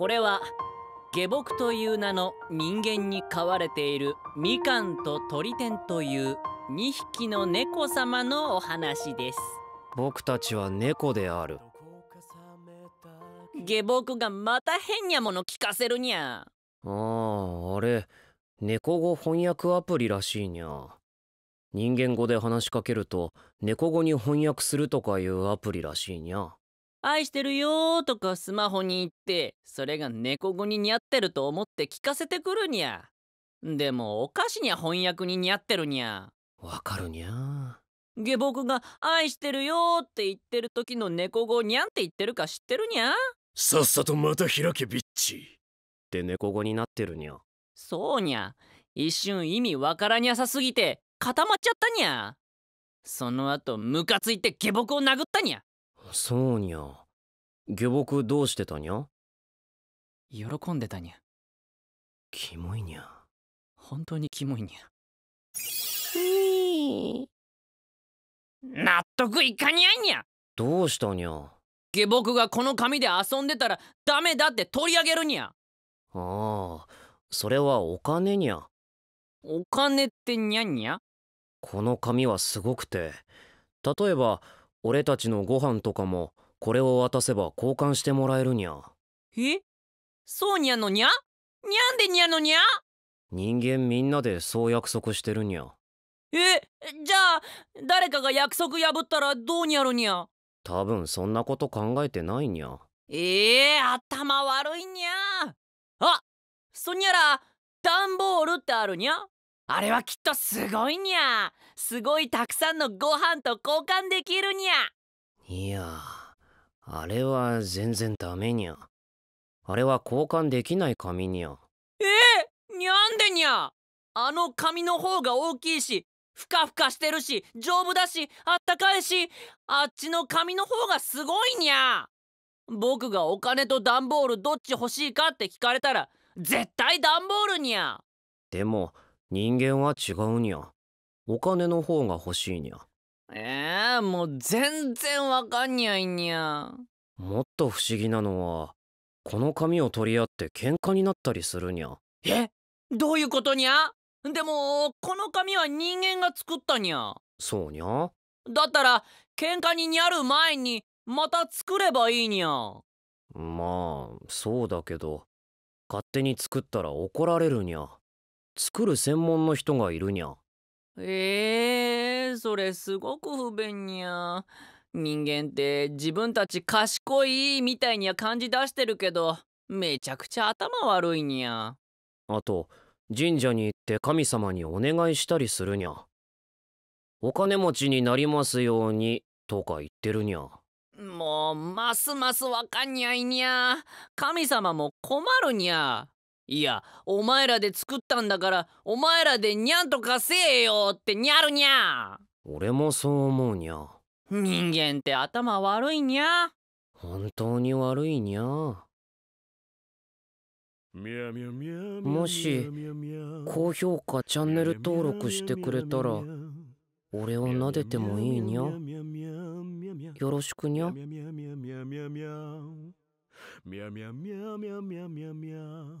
これは下僕という名の人間に飼われているみかんと鳥天という2匹の猫様のお話です僕たちは猫である下僕がまた変にゃもの聞かせるにゃあああれ猫語翻訳アプリらしいにゃ人間語で話しかけると猫語に翻訳するとかいうアプリらしいにゃ愛してるよとかスマホに言って、それが猫語に似合ってると思って聞かせてくるにゃ。でも、お菓子にゃ翻訳に似合ってるにゃ。わかるにゃ。下僕が愛してるよって言ってる時の猫語にゃんって言ってるか知ってるにゃさっさとまた開けビッチ。って猫語になってるにゃ。そうにゃ。一瞬意味わからにゃさすぎて固まっちゃったにゃ。その後ムカついて下僕を殴ったにゃ。そうにゃ下僕どうしてたにゃ喜んでたにゃキモいにゃ本当にキモいにゃ納得いかにゃいにゃどうしたにゃ下僕がこの紙で遊んでたらダメだって取り上げるにゃああそれはお金にゃお金ってにゃんにゃこの紙はすごくて例えば俺たちのご飯とかもこれを渡せば交換してもらえるにゃえそうにゃのにゃにゃんでにゃのにゃ人間みんなでそう約束してるにゃえじゃあ誰かが約束破ったらどうにゃろにゃ多分そんなこと考えてないにゃええー、頭悪いにゃあそにゃら段ボールってあるにゃあれはきっとすごいにゃすごいたくさんのご飯と交換できるにゃいやあれは全然ダメにゃあれは交換できない紙にゃえにゃんでにゃあの紙の方が大きいしふかふかしてるし丈夫だしあったかいしあっちの紙の方がすごいにゃ僕がお金と段ボールどっち欲しいかって聞かれたら絶対段ボールにゃでも人間は違うにゃお金の方が欲しいにゃえー、もう全然わかんにゃいにゃもっと不思議なのはこの紙を取り合って喧嘩になったりするにゃえどういうことにゃでもこの紙は人間が作ったにゃそうにゃだったら喧嘩ににゃる前にまた作ればいいにゃまあそうだけど勝手に作ったら怒られるにゃ作る専門の人がいるにゃえー、それすごく不便にゃ人間って自分たち賢いみたいには感じ出してるけどめちゃくちゃ頭悪いにゃあと神社に行って神様にお願いしたりするにゃお金持ちになりますようにとか言ってるにゃもうますますわかんにゃいにゃ神様も困るにゃいやお前らで作ったんだからお前らでにゃんとかせえよってニャルニャ俺もそう思うにゃ人間って頭悪いにゃ本当に悪いにゃもし高評価チャンネル登録してくれたら俺を撫でてもいいにゃよろしくにゃャ喵ャ喵ャ喵ャ喵ャ喵ャ